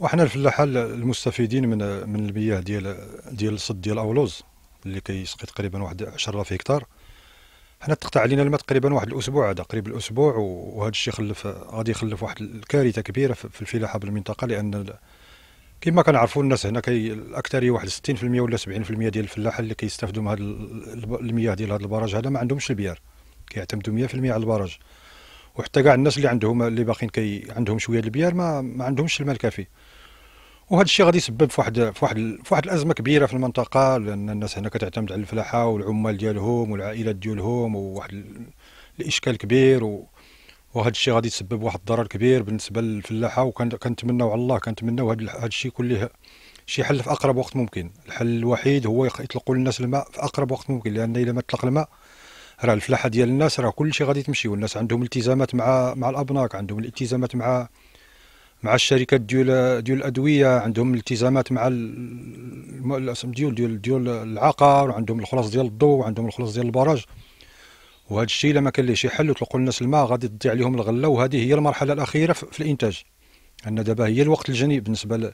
وحنا الفلاحه المستفيدين من من المياه ديال ديال الصد ديال اولوز اللي كيسقي تقريبا واحد 10 في هكتار حنا تقطع علينا الماء تقريبا واحد الاسبوع هذا قريب الاسبوع وهذا الشيء خلف غادي يخلف واحد الكارثه كبيره في الفلاحه بالمنطقه لان كما كنعرفوا الناس هنا كي الاكثريه واحد 60% ولا 70% ديال الفلاحه اللي كيستافدوا من هذا المياه ديال هذا البراج هذا ما عندهمش البيار كيعتمدوا 100% على البراج وحتى كاع الناس اللي عندهم اللي باقيين كي عندهم شويه البيار ما, ما عندهمش المال كافي وهذا الشيء غادي يسبب في واحد في واحد في واحد الازمه كبيره في المنطقه لان الناس هنا كتعتمد على الفلاحه والعمال ديالهم والعائلات ديالهم وواحد الاشكال كبير و... وهذا الشيء غادي يسبب واحد الضرر كبير بالنسبه للفلاحه وكنتمناو على الله كنتمناو هذا الشيء كله شي حل في اقرب وقت ممكن الحل الوحيد هو يطلقوا للناس الماء في اقرب وقت ممكن لان الا ما تطلق الماء راه الفلاحه ديال الناس راه كلشي غادي تمشي والناس عندهم التزامات مع مع الابناك عندهم الالتزامات مع مع الشركات ديال ديال الادويه عندهم التزامات مع الاسم ديال ديال ديال العقار وعندهم الخلاص ديال الضوء وعندهم الخلاص ديال البراج وهذا الشيء الا ما كان ليه شي حل وتلقوا الناس الماء غادي تضيع عليهم الغله وهذه هي المرحله الاخيره في الانتاج ان دابا هي الوقت الجني بالنسبه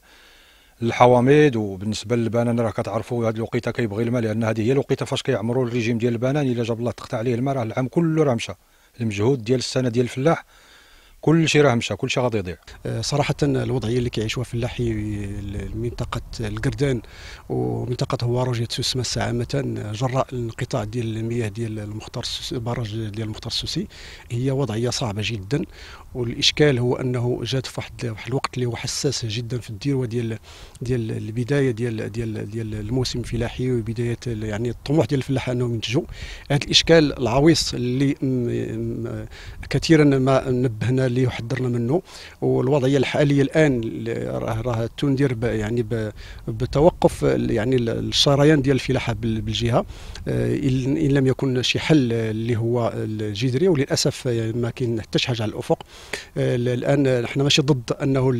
الحواميد وبالنسبه للبنان راه كتعرفوا هذه الوقيته كيبغي الماء لان هذه هي الوقيته فاش كيعمروا الريجيم ديال البنان الا جاب الله تقطع عليه الماء راه العام كله راه مشى المجهود ديال السنه ديال الفلاح كل شيء راه مشى كل شيء غادي يضيع آه، صراحه الوضعيه اللي كيعيشوها فلاحي منطقه القردان ومنطقه هواروج تسوس مسا عامه جراء الانقطاع ديال المياه ديال المختار البرج ديال المختار السوسي هي وضعيه صعبه جدا والاشكال هو انه جات في واحد الوقت اللي هو حساس جدا في الديروه ديال ديال البدايه ديال ديال ديال الموسم الفلاحي وبدايه يعني الطموح ديال الفلاح انهم ينتجوا هذا الاشكال العويص اللي كثيرا ما نبهنا اللي يحضرنا منه والوضعيه الحاليه الان راه راه تندير يعني بتوقف يعني الشريان ديال الفلاحه بالجهه آه، ان لم يكن شي حل اللي هو الجذري وللاسف ما كاين حتى شي حاجه على الافق آه، الان احنا ماشي ضد انه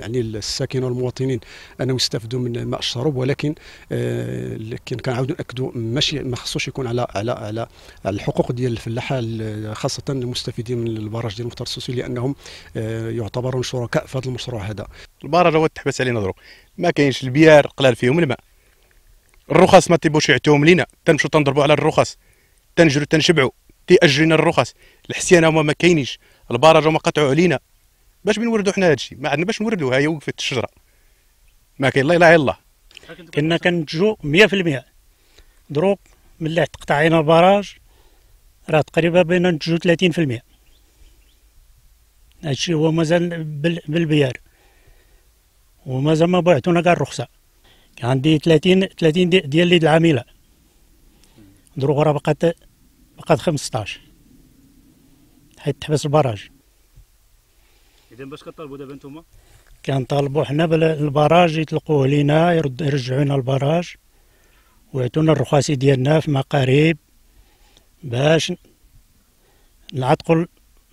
يعني الساكن والمواطنين انهم يستافدوا من ماء الشرب ولكن آه، لكن كنعاودوا ناكدوا ماشي ما خصوش يكون على على على الحقوق ديال الفلاحه خاصه المستفيدين من البراج ديال مختار التخصصي لانهم آه، يعتبرون شركاء في هذا المشروع هذا البراره لو تحبس علينا دروك ما كاينش البيار قلال فيهم الماء الرخص ما تيبوش يعطيوهم لينا تنمشوا تنضربوا على الرخص تنجروا تنشبعوا تيأجلنا الرخص الحسيانه هما ما كاينينش البراره هما قطعوا علينا باش بنوردوا حنا هادشي ما عندنا باش نوردوا هي وقفت الشجره ما كاين لا اله الا الله كنا كنتجو 100% دروك ملي تقطع علينا البراج راه تقريبا بين نتجو 30% هادشي هو مازال بالبيار ومازال ما بعتونا كاع الرخصه عندي 30 30 ديال اليد العامله دروغ راه بقات بقات 15 حيت تحبس البراج اذا باش كطالبوا دابا نتوما كنطالبوا حنا بالبراج يطلقوه لينا يرد لنا البراج ويعطونا الرخاصي ديالنا في مقاريب باش نعتقل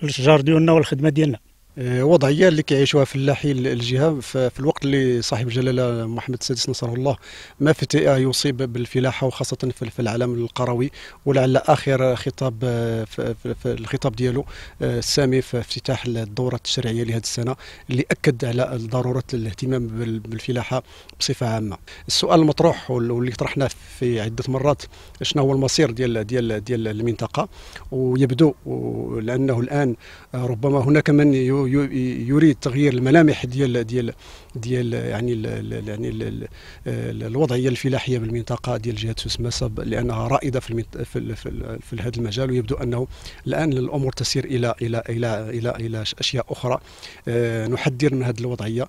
الشجار ديالنا والخدمه ديالنا آه، وضعيه اللي كيعيشوها فلاحي الجهه في الوقت اللي صاحب الجلاله محمد السادس نصره الله ما فتئ يصيب بالفلاحه وخاصه في العالم القروي ولعل اخر خطاب آه، في الخطاب ديالو آه، السامي في افتتاح الدوره التشريعيه لهذه السنه اللي اكد على ضروره الاهتمام بالفلاحه بصفه عامه السؤال المطروح واللي طرحناه في عده مرات شنو هو المصير ديال ديال ديال المنطقه ويبدو لانه الان ربما هناك من يريد تغيير الملامح ديال ديال ديال يعني الـ يعني الـ الوضعيه الفلاحيه بالمنطقه ديال جهه سوس مسب لانها رائده في في, في, في هذا المجال ويبدو انه الان الامور تسير الى الى الى الى الى, إلى اشياء اخرى آه، نحذر من هذه الوضعيه